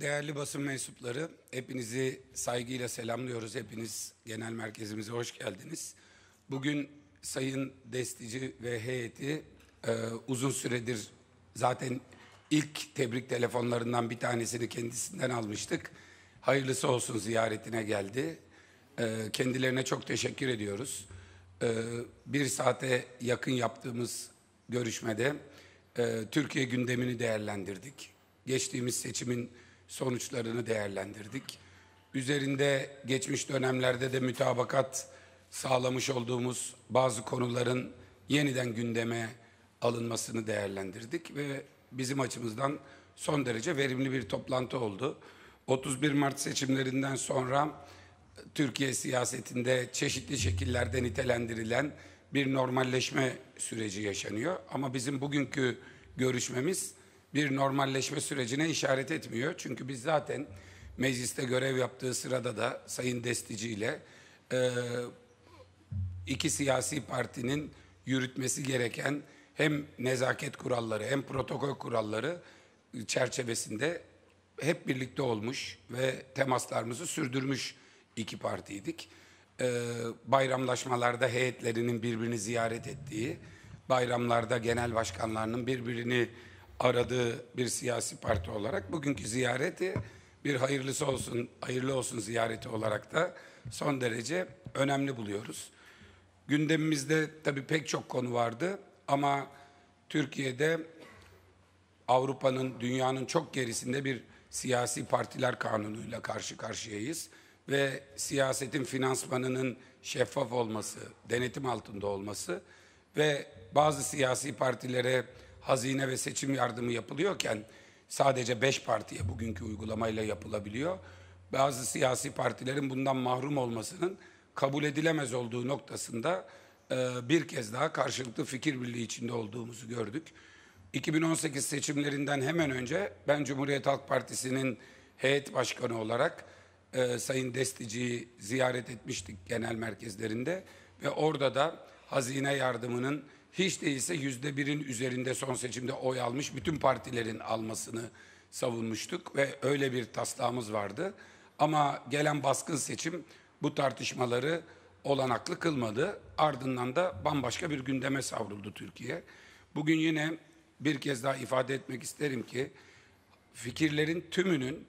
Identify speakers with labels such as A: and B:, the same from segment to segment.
A: Değerli basın mensupları, hepinizi saygıyla selamlıyoruz. Hepiniz genel merkezimize hoş geldiniz. Bugün Sayın Destici ve heyeti e, uzun süredir zaten ilk tebrik telefonlarından bir tanesini kendisinden almıştık. Hayırlısı olsun ziyaretine geldi. E, kendilerine çok teşekkür ediyoruz. E, bir saate yakın yaptığımız görüşmede e, Türkiye gündemini değerlendirdik. Geçtiğimiz seçimin sonuçlarını değerlendirdik. Üzerinde geçmiş dönemlerde de mütabakat sağlamış olduğumuz bazı konuların yeniden gündeme alınmasını değerlendirdik ve bizim açımızdan son derece verimli bir toplantı oldu. 31 Mart seçimlerinden sonra Türkiye siyasetinde çeşitli şekillerde nitelendirilen bir normalleşme süreci yaşanıyor. Ama bizim bugünkü görüşmemiz bir normalleşme sürecine işaret etmiyor. Çünkü biz zaten mecliste görev yaptığı sırada da Sayın Destici ile e, iki siyasi partinin yürütmesi gereken hem nezaket kuralları hem protokol kuralları çerçevesinde hep birlikte olmuş ve temaslarımızı sürdürmüş iki partiydik. Ee, bayramlaşmalarda heyetlerinin birbirini ziyaret ettiği, bayramlarda genel başkanlarının birbirini aradığı bir siyasi parti olarak bugünkü ziyareti bir hayırlısı olsun, hayırlı olsun ziyareti olarak da son derece önemli buluyoruz. Gündemimizde tabii pek çok konu vardı ama Türkiye'de Avrupa'nın, dünyanın çok gerisinde bir siyasi partiler kanunuyla karşı karşıyayız ve siyasetin finansmanının şeffaf olması, denetim altında olması ve bazı siyasi partilere hazine ve seçim yardımı yapılıyorken sadece beş partiye bugünkü uygulamayla yapılabiliyor. Bazı siyasi partilerin bundan mahrum olmasının kabul edilemez olduğu noktasında e, bir kez daha karşılıklı fikir birliği içinde olduğumuzu gördük. 2018 seçimlerinden hemen önce ben Cumhuriyet Halk Partisi'nin heyet başkanı olarak e, Sayın Destici'yi ziyaret etmiştik genel merkezlerinde ve orada da hazine yardımının hiç değilse yüzde birin üzerinde son seçimde oy almış bütün partilerin almasını savunmuştuk ve öyle bir taslağımız vardı. Ama gelen baskın seçim bu tartışmaları olanaklı kılmadı. Ardından da bambaşka bir gündeme savruldu Türkiye. Bugün yine bir kez daha ifade etmek isterim ki fikirlerin tümünün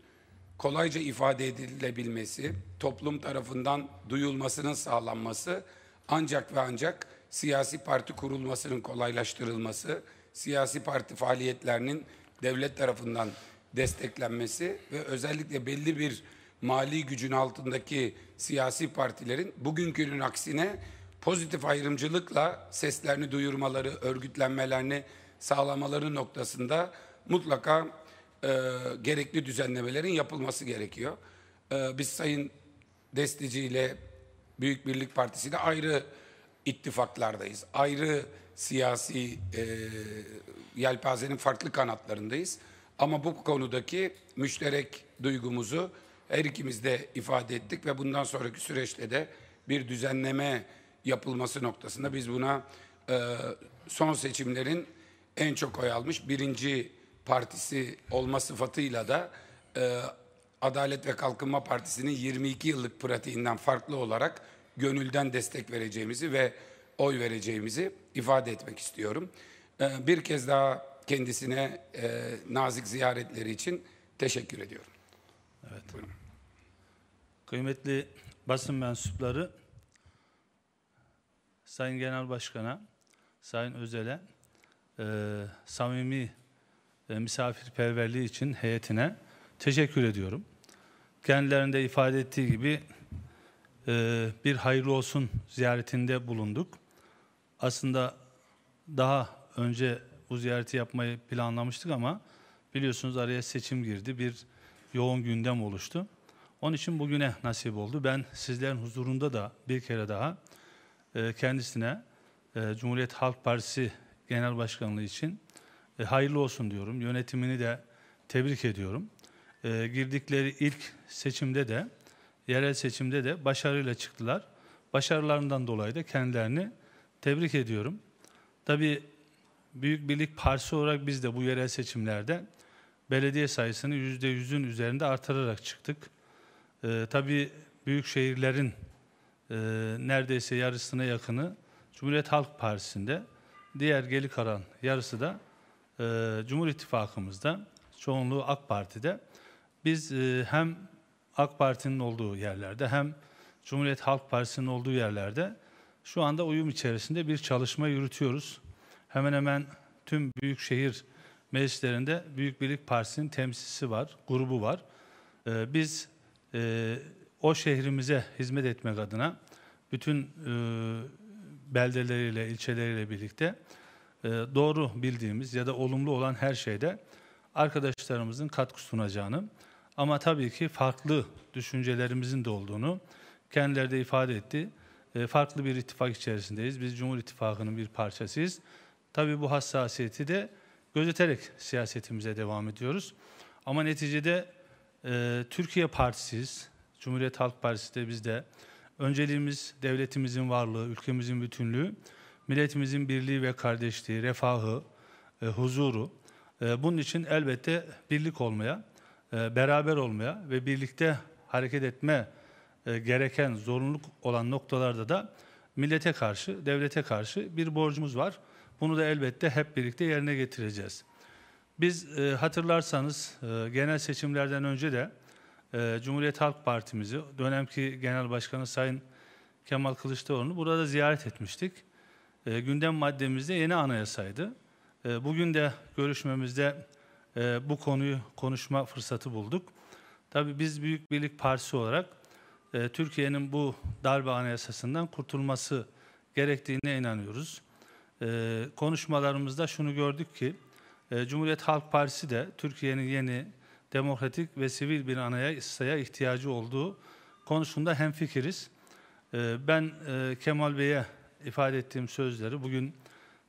A: kolayca ifade edilebilmesi, toplum tarafından duyulmasının sağlanması ancak ve ancak siyasi parti kurulmasının kolaylaştırılması, siyasi parti faaliyetlerinin devlet tarafından desteklenmesi ve özellikle belli bir mali gücün altındaki siyasi partilerin bugünkünün aksine pozitif ayrımcılıkla seslerini duyurmaları, örgütlenmelerini sağlamaları noktasında mutlaka e, gerekli düzenlemelerin yapılması gerekiyor. E, biz Sayın Destici ile Büyük Birlik Partisi ile ayrı ittifaklardayız. Ayrı siyasi e, yelpazenin farklı kanatlarındayız. Ama bu konudaki müşterek duygumuzu her ikimiz de ifade ettik ve bundan sonraki süreçte de bir düzenleme yapılması noktasında biz buna e, son seçimlerin en çok oy almış birinci partisi olma sıfatıyla da e, Adalet ve Kalkınma Partisi'nin 22 yıllık pratiğinden farklı olarak gönülden destek vereceğimizi ve oy vereceğimizi ifade etmek istiyorum. Ee, bir kez daha kendisine e, nazik ziyaretleri için teşekkür ediyorum.
B: Evet. Buyurun. Kıymetli basın mensupları, Sayın Genel Başkan'a, Sayın Özel'e, e, samimi e, misafirperverliği için heyetine teşekkür ediyorum. Kendilerinde ifade ettiği gibi e, bir hayırlı olsun ziyaretinde bulunduk. Aslında daha önce bu ziyareti yapmayı planlamıştık ama biliyorsunuz araya seçim girdi. Bir yoğun gündem oluştu. Onun için bugüne nasip oldu. Ben sizlerin huzurunda da bir kere daha e, kendisine e, Cumhuriyet Halk Partisi Genel Başkanlığı için hayırlı olsun diyorum. Yönetimini de tebrik ediyorum. girdikleri ilk seçimde de yerel seçimde de başarıyla çıktılar. Başarılarından dolayı da kendilerini tebrik ediyorum. Tabii Büyük Birlik Partisi olarak biz de bu yerel seçimlerde belediye sayısını %100'ün üzerinde artırarak çıktık. Ee, tabii büyük şehirlerin e, neredeyse yarısına yakını Cumhuriyet Halk Partisi'nde, diğer geri kalan yarısı da e, Cumhur İttifakımızda, çoğunluğu AK Parti'de. Biz e, hem AK Parti'nin olduğu yerlerde hem Cumhuriyet Halk Partisi'nin olduğu yerlerde şu anda uyum içerisinde bir çalışma yürütüyoruz. Hemen hemen tüm büyük şehir meclislerinde Büyük Birlik Partisi'nin temsilcisi var, grubu var. Ee, biz e, o şehrimize hizmet etmek adına bütün e, beldeleriyle, ilçeleriyle birlikte e, doğru bildiğimiz ya da olumlu olan her şeyde arkadaşlarımızın katkı sunacağını, ama tabii ki farklı düşüncelerimizin de olduğunu kendileri de ifade etti. E, farklı bir ittifak içerisindeyiz. Biz Cumhur İttifakı'nın bir parçasıyız. Tabii bu hassasiyeti de gözeterek siyasetimize devam ediyoruz. Ama neticede e, Türkiye Partisi'yiz. Cumhuriyet Halk Partisi de bizde. Önceliğimiz devletimizin varlığı, ülkemizin bütünlüğü, milletimizin birliği ve kardeşliği, refahı, e, huzuru. E, bunun için elbette birlik olmaya, e, beraber olmaya ve birlikte hareket etme e, gereken zorunluluk olan noktalarda da millete karşı, devlete karşı bir borcumuz var. Bunu da elbette hep birlikte yerine getireceğiz. Biz e, hatırlarsanız genel seçimlerden önce de Cumhuriyet Halk Partimizi, dönemki Genel Başkanı Sayın Kemal Kılıçdaroğlu'nu burada ziyaret etmiştik. gündem maddemizde yeni anayasaydı. bugün de görüşmemizde e, bu konuyu konuşma fırsatı bulduk. Tabii biz Büyük Birlik Partisi olarak e, Türkiye'nin bu darbe anayasasından kurtulması gerektiğine inanıyoruz. E, konuşmalarımızda şunu gördük ki e, Cumhuriyet Halk Partisi de Türkiye'nin yeni demokratik ve sivil bir anayasaya ihtiyacı olduğu konusunda hemfikiriz. E, ben e, Kemal Bey'e ifade ettiğim sözleri bugün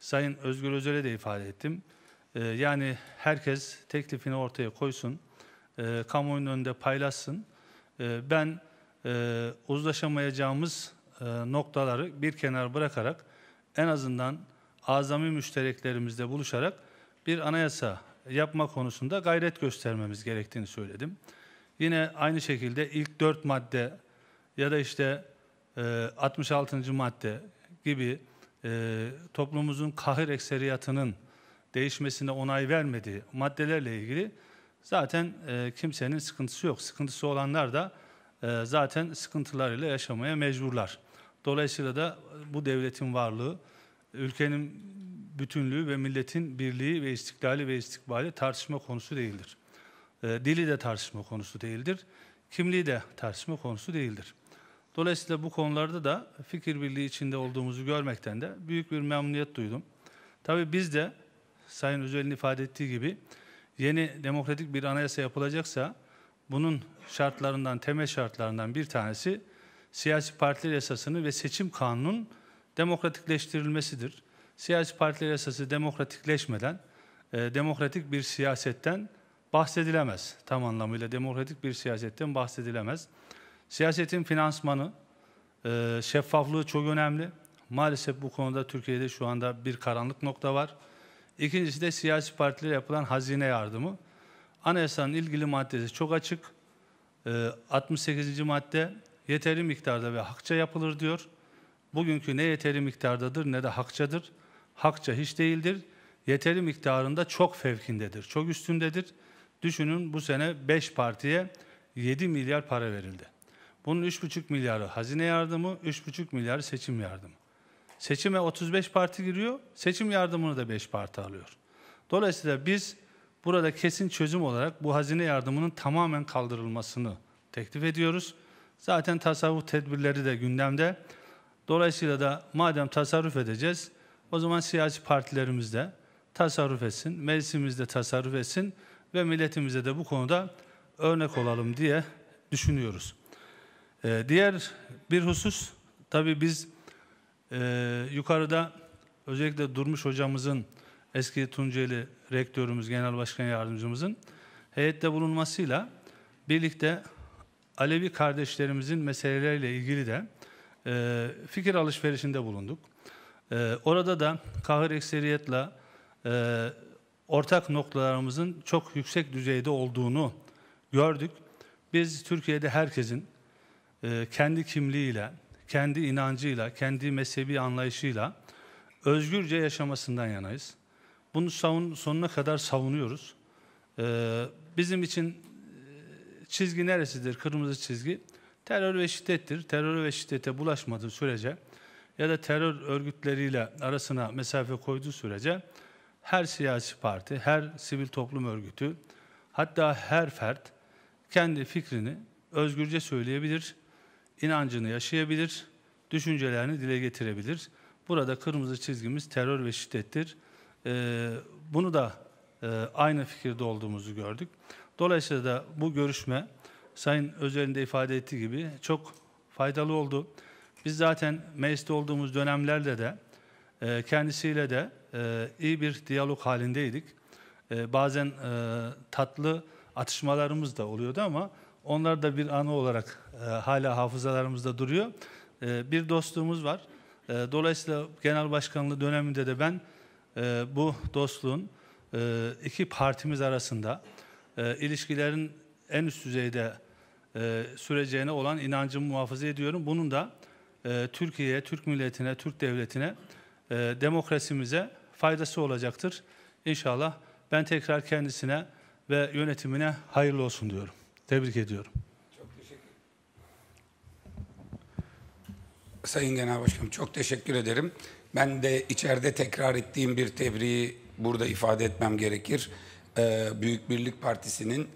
B: Sayın Özgür Özel'e de ifade ettim. Ee, yani herkes teklifini ortaya koysun, e, kamuoyunun önünde paylaşsın. Ee, ben e, uzlaşamayacağımız e, noktaları bir kenar bırakarak en azından azami müştereklerimizle buluşarak bir anayasa yapma konusunda gayret göstermemiz gerektiğini söyledim. Yine aynı şekilde ilk dört madde ya da işte 66. E, madde gibi e, toplumumuzun kahir ekseriyatının değişmesine onay vermediği maddelerle ilgili zaten e, kimsenin sıkıntısı yok. Sıkıntısı olanlar da e, zaten sıkıntılarıyla yaşamaya mecburlar. Dolayısıyla da bu devletin varlığı, ülkenin bütünlüğü ve milletin birliği ve istiklali ve istikbali tartışma konusu değildir. E, dili de tartışma konusu değildir. Kimliği de tartışma konusu değildir. Dolayısıyla bu konularda da fikir birliği içinde olduğumuzu görmekten de büyük bir memnuniyet duydum. Tabii biz de Sayın Özel'in ifade ettiği gibi yeni demokratik bir anayasa yapılacaksa bunun şartlarından, temel şartlarından bir tanesi siyasi partiler yasasını ve seçim kanunun demokratikleştirilmesidir. Siyasi partiler yasası demokratikleşmeden e, demokratik bir siyasetten bahsedilemez. Tam anlamıyla demokratik bir siyasetten bahsedilemez. Siyasetin finansmanı, e, şeffaflığı çok önemli. Maalesef bu konuda Türkiye'de şu anda bir karanlık nokta var. İkincisi de siyasi partilere yapılan hazine yardımı. Anayasanın ilgili maddesi çok açık. 68. Ee, madde yeteri miktarda ve hakça yapılır diyor. Bugünkü ne yeteri miktardadır ne de hakçadır. Hakça hiç değildir. Yeteri miktarında çok fevkindedir, çok üstündedir. Düşünün bu sene 5 partiye 7 milyar para verildi. Bunun 3,5 milyarı hazine yardımı, 3,5 milyarı seçim yardımı. Seçime 35 parti giriyor, seçim yardımını da 5 parti alıyor. Dolayısıyla biz burada kesin çözüm olarak bu hazine yardımının tamamen kaldırılmasını teklif ediyoruz. Zaten tasarruf tedbirleri de gündemde. Dolayısıyla da madem tasarruf edeceğiz, o zaman siyasi partilerimiz de tasarruf etsin, meclisimiz de tasarruf etsin ve milletimize de bu konuda örnek olalım diye düşünüyoruz. Ee, diğer bir husus, tabii biz ee, yukarıda özellikle Durmuş hocamızın eski Tunceli rektörümüz, genel başkan yardımcımızın heyette bulunmasıyla birlikte Alevi kardeşlerimizin meseleleriyle ilgili de e, fikir alışverişinde bulunduk. E, orada da kahır ekseriyetle e, ortak noktalarımızın çok yüksek düzeyde olduğunu gördük. Biz Türkiye'de herkesin e, kendi kimliğiyle, kendi inancıyla, kendi mezhebi anlayışıyla özgürce yaşamasından yanayız. Bunu savun, sonuna kadar savunuyoruz. Ee, bizim için e, çizgi neresidir? Kırmızı çizgi terör ve şiddettir. Terör ve şiddete bulaşmadığı sürece ya da terör örgütleriyle arasına mesafe koyduğu sürece her siyasi parti, her sivil toplum örgütü, hatta her fert kendi fikrini özgürce söyleyebilir inancını yaşayabilir, düşüncelerini dile getirebilir. Burada kırmızı çizgimiz terör ve şiddettir. Ee, bunu da e, aynı fikirde olduğumuzu gördük. Dolayısıyla da bu görüşme Sayın Özel'in de ifade ettiği gibi çok faydalı oldu. Biz zaten mecliste olduğumuz dönemlerde de e, kendisiyle de e, iyi bir diyalog halindeydik. bazen tatlı atışmalarımız da oluyordu ama onlar da bir anı olarak e, hala hafızalarımızda duruyor. E, bir dostluğumuz var. E, dolayısıyla genel başkanlığı döneminde de ben e, bu dostluğun e, iki partimiz arasında e, ilişkilerin en üst düzeyde e, süreceğine olan inancımı muhafaza ediyorum. Bunun da e, Türkiye'ye, Türk milletine, Türk devletine, e, demokrasimize faydası olacaktır. İnşallah ben tekrar kendisine ve yönetimine hayırlı olsun diyorum. Tebrik ediyorum. Çok teşekkür
A: Sayın Genel Başkanım çok teşekkür ederim. Ben de içeride tekrar ettiğim bir tebriği burada ifade etmem gerekir. Ee, Büyük Birlik Partisi'nin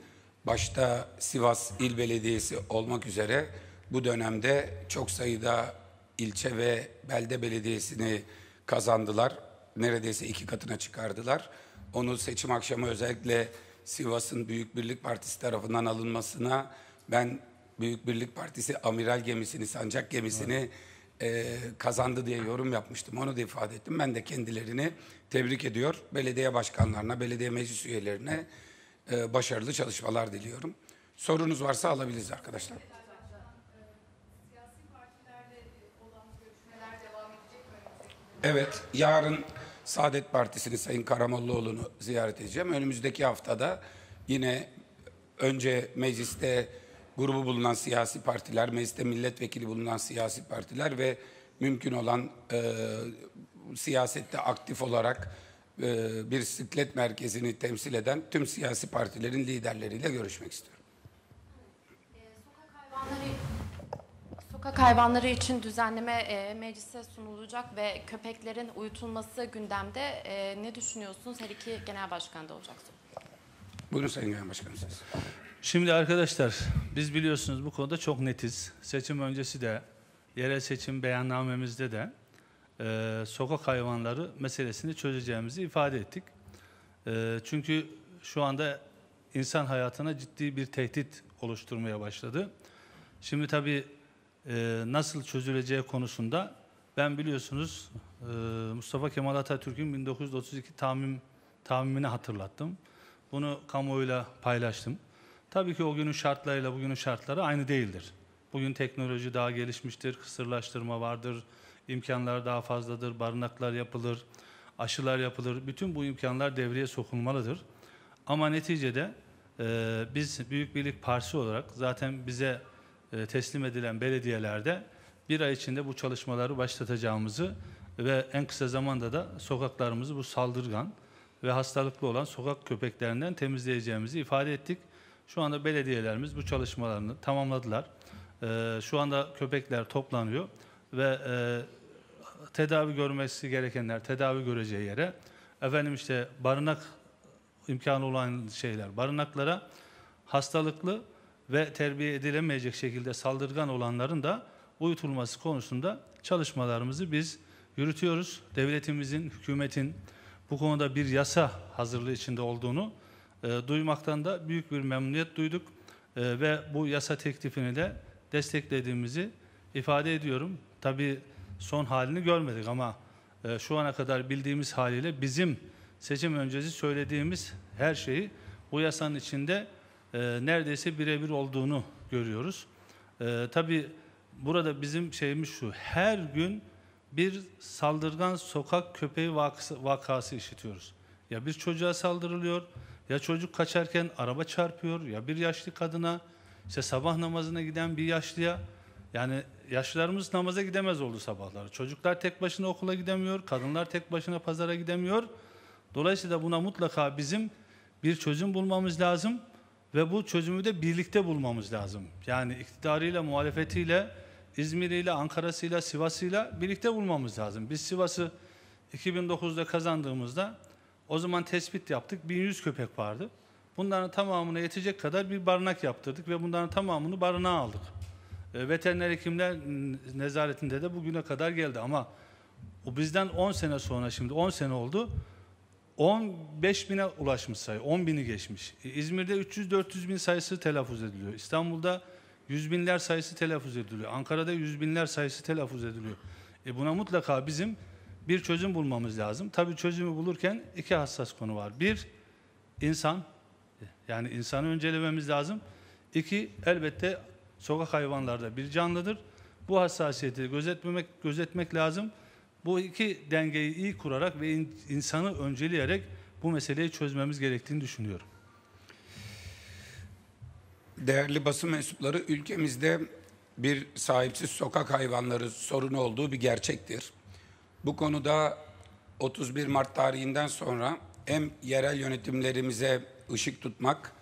A: başta Sivas İl Belediyesi olmak üzere bu dönemde çok sayıda ilçe ve belde belediyesini kazandılar. Neredeyse iki katına çıkardılar. Onu seçim akşamı özellikle Sivas'ın Büyük Birlik Partisi tarafından alınmasına ben Büyük Birlik Partisi amiral gemisini, sancak gemisini e, kazandı diye yorum yapmıştım. Onu da ifade ettim. Ben de kendilerini tebrik ediyor. Belediye başkanlarına, belediye meclis üyelerine e, başarılı çalışmalar diliyorum. Sorunuz varsa alabiliriz arkadaşlar. Evet, ee, yarın Saadet Partisi'ni Sayın Karamollaoğlu'nu ziyaret edeceğim. Önümüzdeki haftada yine önce mecliste grubu bulunan siyasi partiler, mecliste milletvekili bulunan siyasi partiler ve mümkün olan e, siyasette aktif olarak e, bir siklet merkezini temsil eden tüm siyasi partilerin liderleriyle görüşmek istiyorum. sokak hayvanları Sokak hayvanları için düzenleme e, meclise sunulacak ve köpeklerin uyutulması gündemde. E,
B: ne düşünüyorsunuz? Her iki genel başkan da olacak. Buyurun Sayın Genel Başkanım Şimdi arkadaşlar biz biliyorsunuz bu konuda çok netiz. Seçim öncesi de yerel seçim beyannamemizde de e, sokak hayvanları meselesini çözeceğimizi ifade ettik. E, çünkü şu anda insan hayatına ciddi bir tehdit oluşturmaya başladı. Şimdi tabii e, nasıl çözüleceği konusunda ben biliyorsunuz e, Mustafa Kemal Atatürk'ün 1932 tamim tamimini hatırlattım. Bunu kamuoyuyla paylaştım. Tabii ki o günün şartlarıyla bugünün şartları aynı değildir. Bugün teknoloji daha gelişmiştir, kısırlaştırma vardır, imkanlar daha fazladır, barınaklar yapılır, aşılar yapılır. Bütün bu imkanlar devreye sokulmalıdır. Ama neticede e, biz Büyük Birlik Partisi olarak zaten bize e, teslim edilen belediyelerde bir ay içinde bu çalışmaları başlatacağımızı ve en kısa zamanda da sokaklarımızı bu saldırgan ve hastalıklı olan sokak köpeklerinden temizleyeceğimizi ifade ettik. Şu anda belediyelerimiz bu çalışmalarını tamamladılar. E, şu anda köpekler toplanıyor ve e, tedavi görmesi gerekenler tedavi göreceği yere efendim işte barınak imkanı olan şeyler barınaklara hastalıklı ve terbiye edilemeyecek şekilde saldırgan olanların da uyutulması konusunda çalışmalarımızı biz yürütüyoruz. Devletimizin, hükümetin bu konuda bir yasa hazırlığı içinde olduğunu e, duymaktan da büyük bir memnuniyet duyduk e, ve bu yasa teklifini de desteklediğimizi ifade ediyorum. Tabii son halini görmedik ama e, şu ana kadar bildiğimiz haliyle bizim seçim öncesi söylediğimiz her şeyi bu yasanın içinde e, neredeyse birebir olduğunu görüyoruz. E, tabii burada bizim şeyimiz şu, her gün bir saldırgan sokak köpeği vakası, vakası işitiyoruz. Ya bir çocuğa saldırılıyor, ya çocuk kaçarken araba çarpıyor, ya bir yaşlı kadına, işte sabah namazına giden bir yaşlıya, yani yaşlılarımız namaza gidemez oldu sabahları. Çocuklar tek başına okula gidemiyor, kadınlar tek başına pazara gidemiyor. Dolayısıyla buna mutlaka bizim bir çözüm bulmamız lazım. Ve bu çözümü de birlikte bulmamız lazım. Yani iktidarıyla, muhalefetiyle, İzmir'iyle, Ankara'sıyla, Sivas'ıyla birlikte bulmamız lazım. Biz Sivas'ı 2009'da kazandığımızda o zaman tespit yaptık. 1100 köpek vardı. Bunların tamamına yetecek kadar bir barınak yaptırdık ve bunların tamamını barınağa aldık. E, veteriner hekimler nezaretinde de bugüne kadar geldi ama o bizden 10 sene sonra şimdi 10 sene oldu. 15 bine ulaşmış sayı, 10 bini geçmiş. E, İzmir'de 300-400 bin sayısı telaffuz ediliyor. İstanbul'da yüz binler sayısı telaffuz ediliyor. Ankara'da yüz binler sayısı telaffuz ediliyor. E buna mutlaka bizim bir çözüm bulmamız lazım. Tabii çözümü bulurken iki hassas konu var. Bir, insan. E, yani insanı öncelememiz lazım. İki, elbette sokak hayvanlarda bir canlıdır. Bu hassasiyeti gözetmemek, gözetmek lazım. Bu iki dengeyi iyi kurarak ve insanı önceleyerek bu meseleyi çözmemiz gerektiğini düşünüyorum.
A: Değerli basın mensupları ülkemizde bir sahipsiz sokak hayvanları sorunu olduğu bir gerçektir. Bu konuda 31 Mart tarihinden sonra hem yerel yönetimlerimize ışık tutmak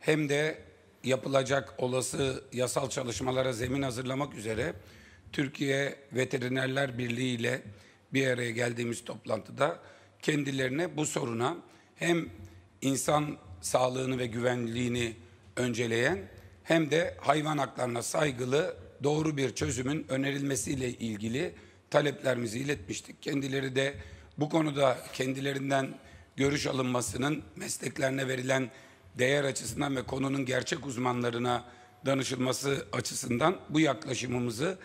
A: hem de yapılacak olası yasal çalışmalara zemin hazırlamak üzere Türkiye Veterinerler Birliği ile bir araya geldiğimiz toplantıda kendilerine bu soruna hem insan sağlığını ve güvenliğini önceleyen hem de hayvan haklarına saygılı doğru bir çözümün önerilmesiyle ilgili taleplerimizi iletmiştik. Kendileri de bu konuda kendilerinden görüş alınmasının mesleklerine verilen değer açısından ve konunun gerçek uzmanlarına danışılması açısından bu yaklaşımımızı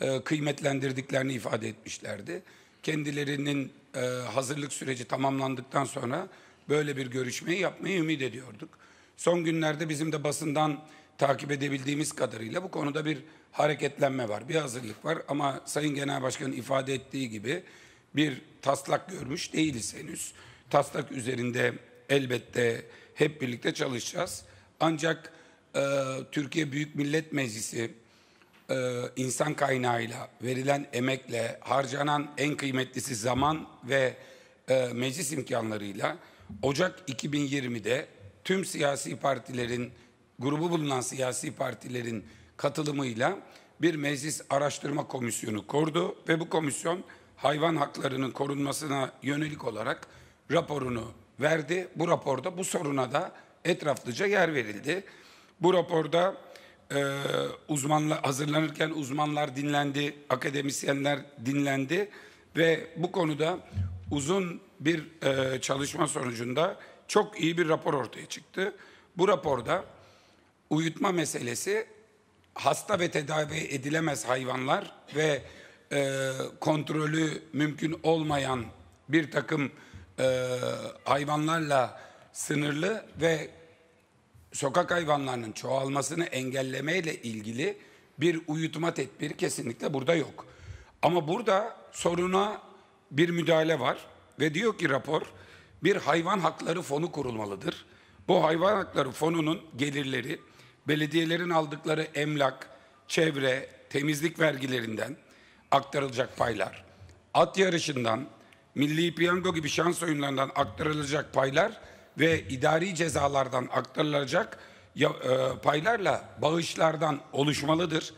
A: e, kıymetlendirdiklerini ifade etmişlerdi kendilerinin e, hazırlık süreci tamamlandıktan sonra böyle bir görüşmeyi yapmayı ümit ediyorduk. Son günlerde bizim de basından takip edebildiğimiz kadarıyla bu konuda bir hareketlenme var, bir hazırlık var ama Sayın Genel Başkan'ın ifade ettiği gibi bir taslak görmüş değiliz henüz. Taslak üzerinde elbette hep birlikte çalışacağız. Ancak e, Türkiye Büyük Millet Meclisi e, insan kaynağıyla, verilen emekle, harcanan en kıymetlisi zaman ve e, meclis imkanlarıyla Ocak 2020'de tüm siyasi partilerin, grubu bulunan siyasi partilerin katılımıyla bir meclis araştırma komisyonu kurdu ve bu komisyon hayvan haklarının korunmasına yönelik olarak raporunu verdi. Bu raporda bu soruna da etraflıca yer verildi. Bu raporda e, ee, uzmanlar hazırlanırken uzmanlar dinlendi, akademisyenler dinlendi ve bu konuda uzun bir e, çalışma sonucunda çok iyi bir rapor ortaya çıktı. Bu raporda uyutma meselesi hasta ve tedavi edilemez hayvanlar ve e, kontrolü mümkün olmayan bir takım e, hayvanlarla sınırlı ve sokak hayvanlarının çoğalmasını engellemeyle ilgili bir uyutma tedbiri kesinlikle burada yok. Ama burada soruna bir müdahale var ve diyor ki rapor bir hayvan hakları fonu kurulmalıdır. Bu hayvan hakları fonunun gelirleri belediyelerin aldıkları emlak, çevre, temizlik vergilerinden aktarılacak paylar, at yarışından, milli piyango gibi şans oyunlarından aktarılacak paylar ve idari cezalardan aktarılacak e, paylarla bağışlardan oluşmalıdır.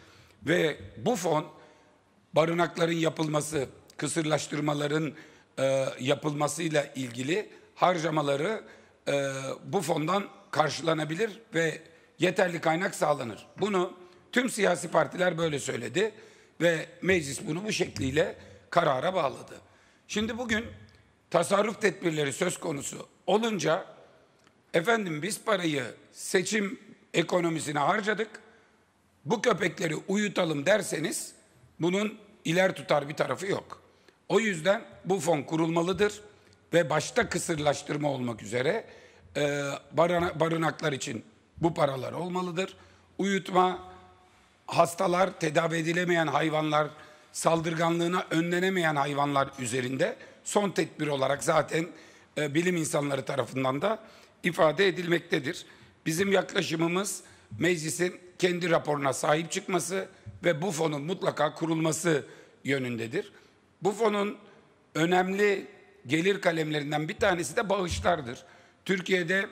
A: Ve bu fon barınakların yapılması, kısırlaştırmaların e, yapılmasıyla ilgili harcamaları e, bu fondan karşılanabilir ve yeterli kaynak sağlanır. Bunu tüm siyasi partiler böyle söyledi ve meclis bunu bu şekliyle karara bağladı. Şimdi bugün tasarruf tedbirleri söz konusu olunca efendim biz parayı seçim ekonomisine harcadık. Bu köpekleri uyutalım derseniz bunun iler tutar bir tarafı yok. O yüzden bu fon kurulmalıdır ve başta kısırlaştırma olmak üzere e, barınaklar için bu paralar olmalıdır. Uyutma, hastalar, tedavi edilemeyen hayvanlar, saldırganlığına önlenemeyen hayvanlar üzerinde son tedbir olarak zaten e, bilim insanları tarafından da ifade edilmektedir. Bizim yaklaşımımız meclisin kendi raporuna sahip çıkması ve bu fonun mutlaka kurulması yönündedir. Bu fonun önemli gelir kalemlerinden bir tanesi de bağışlardır. Türkiye'de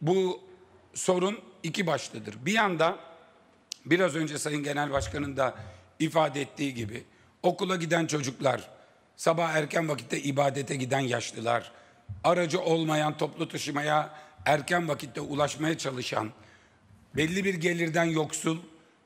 A: bu sorun iki başlıdır. Bir yanda biraz önce Sayın Genel Başkan'ın da ifade ettiği gibi okula giden çocuklar Sabah erken vakitte ibadete giden yaşlılar, aracı olmayan toplu taşımaya erken vakitte ulaşmaya çalışan, belli bir gelirden yoksul,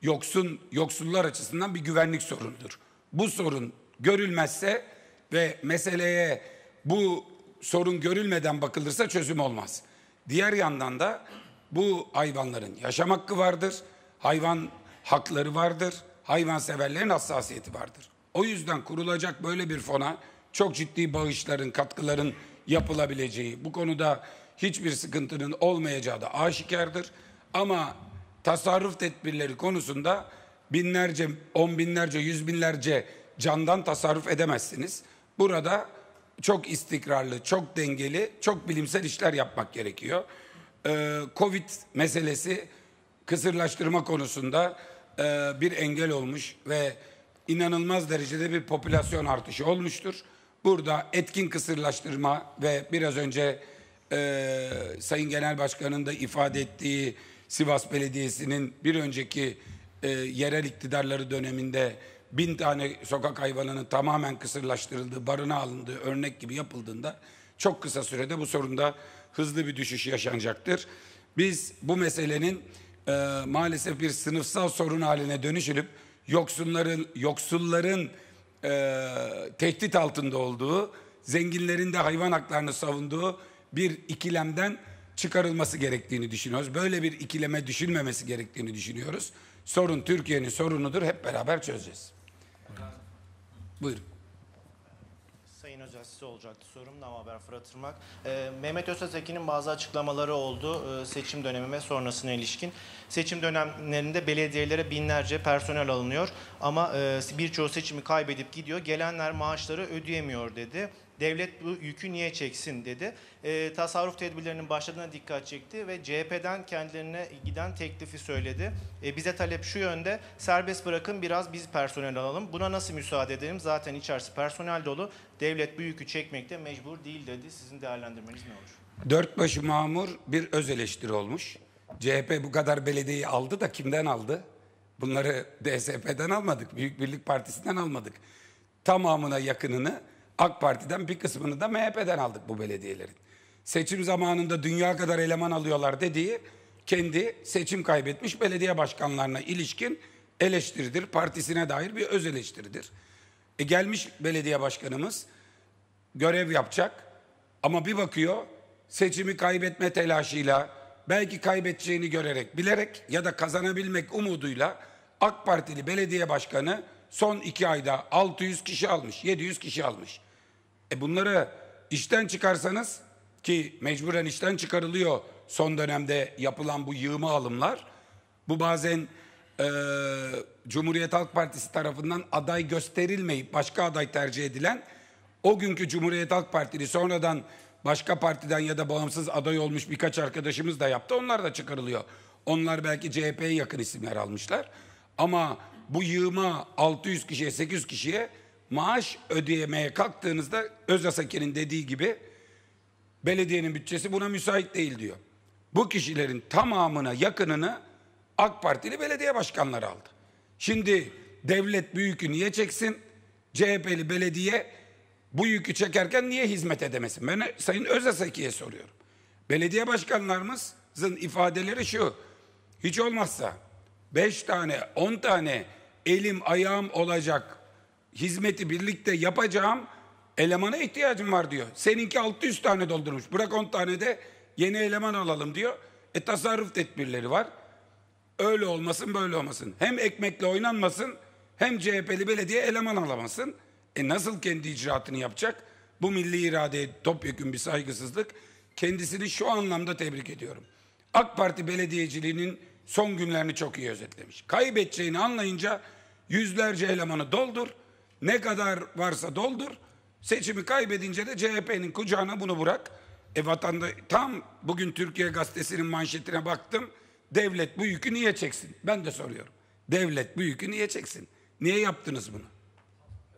A: yoksun, yoksullar açısından bir güvenlik sorunudur. Bu sorun görülmezse ve meseleye bu sorun görülmeden bakılırsa çözüm olmaz. Diğer yandan da bu hayvanların yaşam hakkı vardır, hayvan hakları vardır, hayvanseverlerin hassasiyeti vardır. O yüzden kurulacak böyle bir fona çok ciddi bağışların, katkıların yapılabileceği, bu konuda hiçbir sıkıntının olmayacağı da aşikardır. Ama tasarruf tedbirleri konusunda binlerce, on binlerce, yüz binlerce candan tasarruf edemezsiniz. Burada çok istikrarlı, çok dengeli, çok bilimsel işler yapmak gerekiyor. Ee, Covid meselesi kısırlaştırma konusunda e, bir engel olmuş ve inanılmaz derecede bir popülasyon artışı olmuştur. Burada etkin kısırlaştırma ve biraz önce e, Sayın Genel Başkan'ın da ifade ettiği Sivas Belediyesi'nin bir önceki e, yerel iktidarları döneminde bin tane sokak hayvanının tamamen kısırlaştırıldığı, barına alındığı örnek gibi yapıldığında çok kısa sürede bu sorunda hızlı bir düşüş yaşanacaktır. Biz bu meselenin e, maalesef bir sınıfsal sorun haline dönüşülüp yoksulların yoksulların e, tehdit altında olduğu, zenginlerin de hayvan haklarını savunduğu bir ikilemden çıkarılması gerektiğini düşünüyoruz. Böyle bir ikileme düşünmemesi gerektiğini düşünüyoruz. Sorun Türkiye'nin sorunudur. Hep beraber çözeceğiz.
B: Buyurun. Hoca size olacaktı sorum. Nam Haber Fırat Ee, Mehmet Öztekin'in bazı açıklamaları oldu e, seçim dönemi ve sonrasına ilişkin. Seçim dönemlerinde belediyelere binlerce personel alınıyor ama e, birçoğu seçimi kaybedip gidiyor. Gelenler maaşları ödeyemiyor dedi devlet bu yükü niye çeksin dedi. E, tasarruf tedbirlerinin başladığına dikkat çekti ve CHP'den kendilerine giden teklifi söyledi. E, bize talep şu yönde serbest bırakın biraz biz personel alalım. Buna nasıl müsaade edelim? Zaten içerisi personel dolu. Devlet bu yükü çekmekte mecbur değil dedi. Sizin değerlendirmeniz ne olur?
A: Dört başı mamur bir öz eleştiri olmuş. CHP bu kadar belediyeyi aldı da kimden aldı? Bunları DSP'den almadık, Büyük Birlik Partisi'nden almadık. Tamamına yakınını AK Parti'den bir kısmını da MHP'den aldık bu belediyelerin. Seçim zamanında dünya kadar eleman alıyorlar dediği kendi seçim kaybetmiş belediye başkanlarına ilişkin eleştiridir. Partisine dair bir öz eleştiridir. E gelmiş belediye başkanımız görev yapacak ama bir bakıyor seçimi kaybetme telaşıyla belki kaybedeceğini görerek, bilerek ya da kazanabilmek umuduyla AK Partili belediye başkanı son iki ayda 600 kişi almış, 700 kişi almış. E bunları işten çıkarsanız ki mecburen işten çıkarılıyor son dönemde yapılan bu yığma alımlar. Bu bazen e, Cumhuriyet Halk Partisi tarafından aday gösterilmeyip başka aday tercih edilen o günkü Cumhuriyet Halk Partili sonradan başka partiden ya da bağımsız aday olmuş birkaç arkadaşımız da yaptı. Onlar da çıkarılıyor. Onlar belki CHP'ye yakın isimler almışlar. Ama bu yığıma 600 kişiye 800 kişiye maaş ödemeye kalktığınızda Özasaker'in dediği gibi belediyenin bütçesi buna müsait değil diyor. Bu kişilerin tamamına yakınını AK Partili belediye başkanları aldı. Şimdi devlet bu yükü niye çeksin? CHP'li belediye bu yükü çekerken niye hizmet edemesin? Ben Sayın Özasaki'ye soruyorum. Belediye başkanlarımızın ifadeleri şu. Hiç olmazsa 5 tane, 10 tane elim ayağım olacak hizmeti birlikte yapacağım elemana ihtiyacım var diyor. Seninki 600 tane doldurmuş. Bırak 10 tane de yeni eleman alalım diyor. E tasarruf tedbirleri var. Öyle olmasın böyle olmasın. Hem ekmekle oynanmasın hem CHP'li belediye eleman alamasın. E nasıl kendi icraatını yapacak? Bu milli iradeye topyekun bir saygısızlık. Kendisini şu anlamda tebrik ediyorum. AK Parti belediyeciliğinin son günlerini çok iyi özetlemiş. Kaybedeceğini anlayınca yüzlerce elemanı doldur. Ne kadar varsa doldur. Seçimi kaybedince de CHP'nin kucağına bunu bırak. E vatanda tam bugün Türkiye Gazetesi'nin manşetine baktım. Devlet bu yükü niye çeksin? Ben de soruyorum. Devlet bu yükü niye çeksin? Niye yaptınız bunu?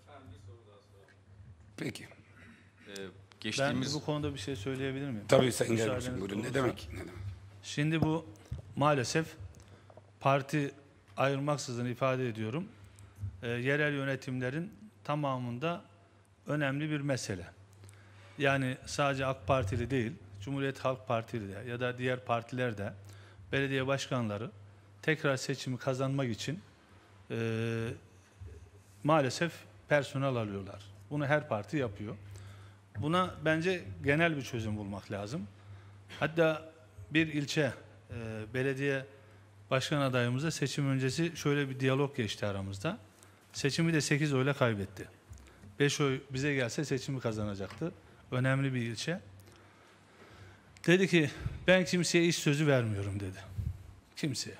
A: Efendim bir
B: soru daha sorayım. Peki. Ee, geçtiğimiz... Ben bu konuda bir şey söyleyebilir miyim? Tabii Sayın Gelmişim buyurun. Ne demek? ne demek? Şimdi bu maalesef parti ayırmaksızın ifade ediyorum. E, yerel yönetimlerin tamamında önemli bir mesele. Yani sadece AK Partili değil, Cumhuriyet Halk Partili de ya da diğer partiler de belediye başkanları tekrar seçimi kazanmak için e, maalesef personel alıyorlar. Bunu her parti yapıyor. Buna bence genel bir çözüm bulmak lazım. Hatta bir ilçe e, belediye başkan adayımızla seçim öncesi şöyle bir diyalog geçti aramızda. Seçimi de 8 oyla kaybetti. 5 oy bize gelse seçimi kazanacaktı. Önemli bir ilçe. Dedi ki ben kimseye iş sözü vermiyorum dedi. Kimseye.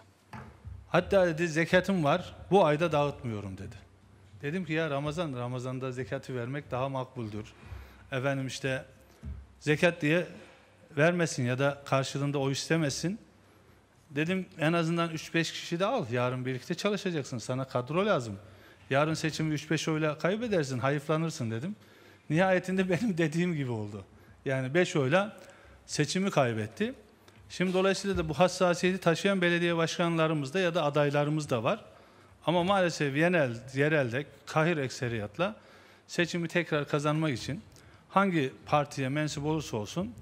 B: Hatta dedi zekatım var bu ayda dağıtmıyorum dedi. Dedim ki ya Ramazan, Ramazan'da zekatı vermek daha makbuldür. Efendim işte zekat diye vermesin ya da karşılığında o istemesin. Dedim en azından 3-5 kişi de al. Yarın birlikte çalışacaksın. Sana kadro lazım. Yarın seçimi 3-5 oyla kaybedersin, hayıflanırsın dedim. Nihayetinde benim dediğim gibi oldu. Yani 5 oyla seçimi kaybetti. Şimdi dolayısıyla da bu hassasiyeti taşıyan belediye başkanlarımız da ya da adaylarımız da var. Ama maalesef yerel, yerelde kahir ekseriyatla seçimi tekrar kazanmak için hangi partiye mensup olursa olsun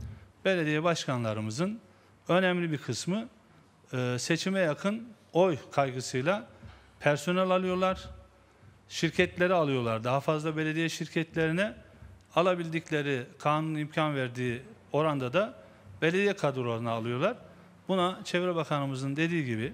B: belediye başkanlarımızın önemli bir kısmı e, seçime yakın oy kaygısıyla personel alıyorlar, şirketleri alıyorlar. Daha fazla belediye şirketlerine alabildikleri kanun imkan verdiği oranda da belediye kadrolarını alıyorlar. Buna Çevre Bakanımızın dediği gibi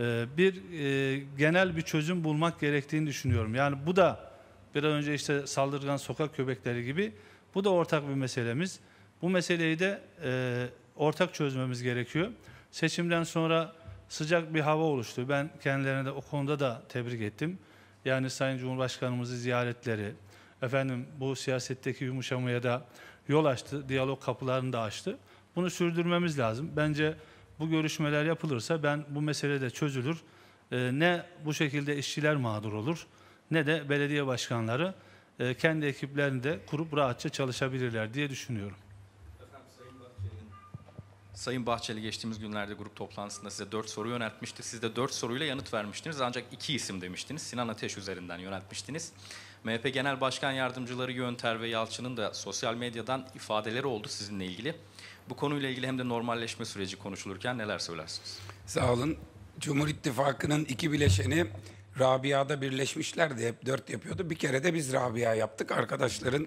B: e, bir e, genel bir çözüm bulmak gerektiğini düşünüyorum. Yani bu da biraz önce işte saldırgan sokak köpekleri gibi bu da ortak bir meselemiz. Bu meseleyi de e, ortak çözmemiz gerekiyor. Seçimden sonra sıcak bir hava oluştu. Ben kendilerine de o konuda da tebrik ettim. Yani Sayın Cumhurbaşkanımızı ziyaretleri, efendim bu siyasetteki yumuşamaya da yol açtı, diyalog kapılarını da açtı. Bunu sürdürmemiz lazım. Bence bu görüşmeler yapılırsa ben bu mesele de çözülür. Ee, ne bu şekilde işçiler mağdur olur ne de belediye başkanları e, kendi ekiplerini de kurup rahatça çalışabilirler diye düşünüyorum. Sayın Bahçeli geçtiğimiz günlerde grup toplantısında size dört soru yöneltmişti. Siz de dört soruyla yanıt vermiştiniz ancak iki isim demiştiniz. Sinan Ateş üzerinden yöneltmiştiniz. MHP Genel Başkan Yardımcıları Yönter ve Yalçın'ın da sosyal medyadan ifadeleri oldu sizinle ilgili. Bu konuyla ilgili hem de normalleşme süreci konuşulurken neler söylersiniz? Sağ olun.
A: Cumhur İttifakı'nın iki bileşeni Rabia'da birleşmişlerdi. Hep dört yapıyordu. Bir kere de biz Rabia yaptık. Arkadaşların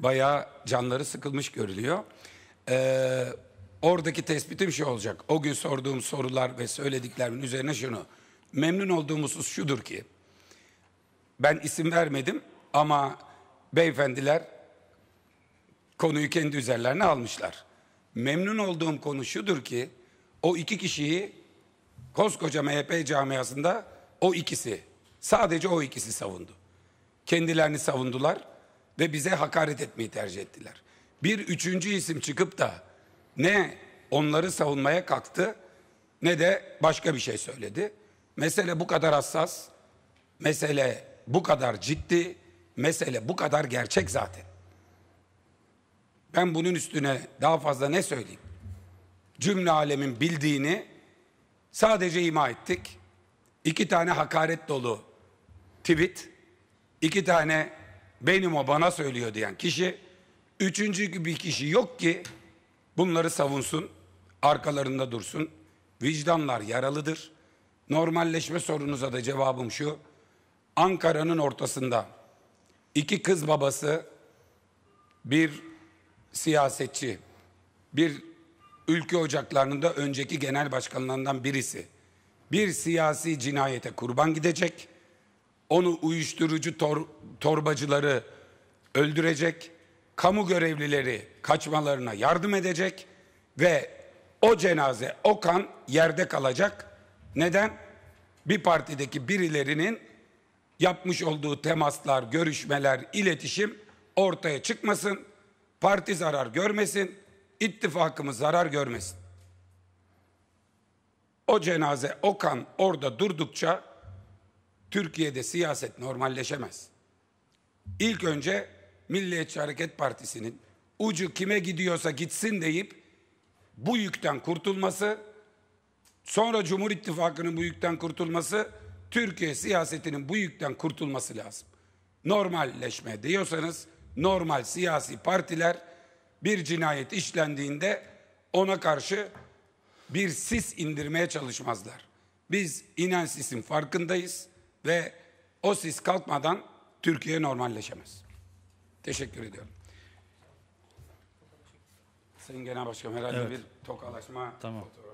A: bayağı canları sıkılmış görülüyor. Ee, Oradaki tespitim şey olacak. O gün sorduğum sorular ve söylediklerimin üzerine şunu. Memnun olduğumuz şudur ki ben isim vermedim ama beyefendiler konuyu kendi üzerlerine almışlar. Memnun olduğum konu şudur ki o iki kişiyi koskoca MHP camiasında o ikisi sadece o ikisi savundu. Kendilerini savundular ve bize hakaret etmeyi tercih ettiler. Bir üçüncü isim çıkıp da ne onları savunmaya kalktı ne de başka bir şey söyledi. Mesele bu kadar hassas, mesele bu kadar ciddi, mesele bu kadar gerçek zaten. Ben bunun üstüne daha fazla ne söyleyeyim? Cümle alemin bildiğini sadece ima ettik. İki tane hakaret dolu tweet, iki tane benim o bana söylüyor diyen kişi, üçüncü bir kişi yok ki Bunları savunsun, arkalarında dursun. Vicdanlar yaralıdır. Normalleşme sorunuza da cevabım şu. Ankara'nın ortasında iki kız babası, bir siyasetçi, bir ülke ocaklarında önceki genel başkanlarından birisi bir siyasi cinayete kurban gidecek, onu uyuşturucu tor torbacıları öldürecek, kamu görevlileri kaçmalarına yardım edecek ve o cenaze, o kan yerde kalacak. Neden? Bir partideki birilerinin yapmış olduğu temaslar, görüşmeler, iletişim ortaya çıkmasın. Parti zarar görmesin, ittifakımız zarar görmesin. O cenaze, o kan orada durdukça Türkiye'de siyaset normalleşemez. İlk önce Milliyetçi Hareket Partisi'nin ucu kime gidiyorsa gitsin deyip bu yükten kurtulması, sonra Cumhur İttifakı'nın bu yükten kurtulması, Türkiye siyasetinin bu yükten kurtulması lazım. Normalleşme diyorsanız normal siyasi partiler bir cinayet işlendiğinde ona karşı bir sis indirmeye çalışmazlar. Biz inen sisin farkındayız ve o sis kalkmadan Türkiye normalleşemez. Teşekkür ediyorum. Sayın Genel Başkanım herhalde Evet. bir tokalaşma Tamam. fotoğrafı.